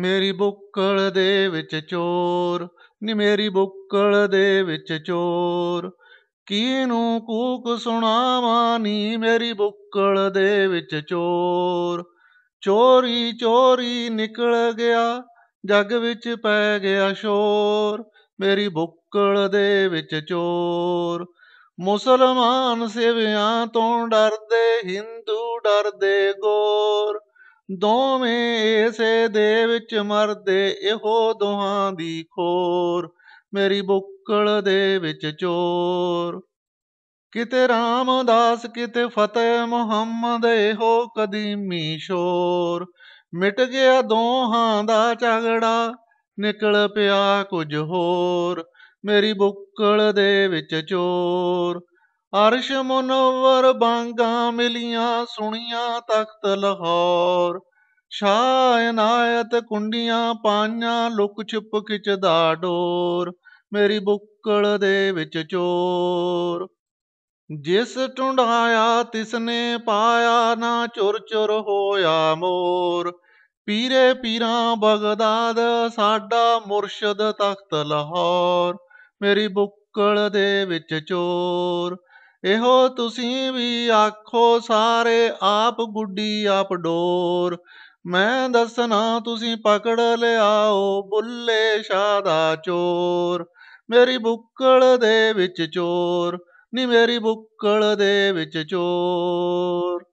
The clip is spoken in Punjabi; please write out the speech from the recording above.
ਮੇਰੀ ਬੁੱਕਲ ਦੇ ਵਿੱਚ ਚੋਰ ਨੀ ਮੇਰੀ ਬੁੱਕਲ ਦੇ ਵਿੱਚ ਚੋਰ ਕਿਨੂੰ ਕੂਕ ਸੁਣਾਵਾਂ ਨੀ ਮੇਰੀ ਬੁੱਕਲ ਦੇ ਵਿੱਚ ਚੋਰ ਚੋਰੀ ਚੋਰੀ ਨਿਕਲ ਗਿਆ ਜੱਗ ਵਿੱਚ ਪੈ ਗਿਆ ਸ਼ੋਰ ਮੇਰੀ ਬੁੱਕਲ ਦੇ ਵਿੱਚ ਚੋਰ ਮੁਸਲਮਾਨ ਸਿਵਿਆਂ ਤੋਂ ਡਰਦੇ ਹਿੰਦੂ ਡਰਦੇ ਗੋਰ ਦੋਵੇਂ ਏਸੇ ਦੇ ਵਿੱਚ ਮਰਦੇ ਇਹੋ ਦੋਹਾਂ ਦੀ ਖੋਰ ਮੇਰੀ ਬੁੱਕਲ ਦੇ ਵਿੱਚ ਚੋਰ ਕਿਤੇ ਰਾਮਦਾਸ ਕਿਤੇ ਫਤਿਹ ਮੁਹੰਮਦ ਇਹੋ ਕਦੀਮੀ ਸ਼ੋਰ ਮਿਟ ਗਿਆ ਦੋਹਾਂ ਦਾ ਝਗੜਾ ਨਿਕਲ ਪਿਆ ਕੁਝ ਹੋਰ ਮੇਰੀ ਬੁੱਕਲ ਦੇ ਵਿੱਚ ਚੋਰ ਅਰਸ਼ ਮਨਵਰ ਬਾਂਗਾ ਮਿਲੀਆਂ ਸੁਣੀਆਂ ਤਖਤ ਲਾਹੌਰ ਸ਼ਾਇਨਾਇਤ ਕੁੰਡੀਆਂ ਪਾਈਆਂ ਲੁਕ ਛਿਪ ਦਾ ਡੋਰ ਮੇਰੀ ਬੁੱਕਲ ਦੇ ਵਿੱਚ ਚੋਰ ਜਿਸ ਟੁੰਡਾਇਆ ਤਿਸਨੇ ਪਾਇਆ ਨਾ ਚੁਰ ਚੁਰ ਹੋਇਆ ਮੋਰ ਪੀਰੇ ਪੀਰਾਂ ਬਗਦਾਦ ਸਾਡਾ ਮੁਰਸ਼ਦ ਤਖਤ ਲਾਹੌਰ ਮੇਰੀ ਬੁੱਕਲ ਦੇ ਵਿੱਚ ਚੋਰ ਇਹੋ ਤੁਸੀਂ ਵੀ ਆਖੋ ਸਾਰੇ ਆਪ ਗੁੱਡੀ ਆਪ ਡੋਰ ਮੈਂ ਦੱਸਣਾ ਤੁਸੀਂ ਪਕੜ ਲਿਆਓ ਬੁੱਲੇ ਸ਼ਾਹ ਦਾ ਚੋਰ ਮੇਰੀ ਬੁੱਕਲ ਦੇ ਵਿੱਚ ਚੋਰ ਨੀ ਮੇਰੀ ਬੁੱਕਲ ਦੇ ਵਿੱਚ ਚੋਰ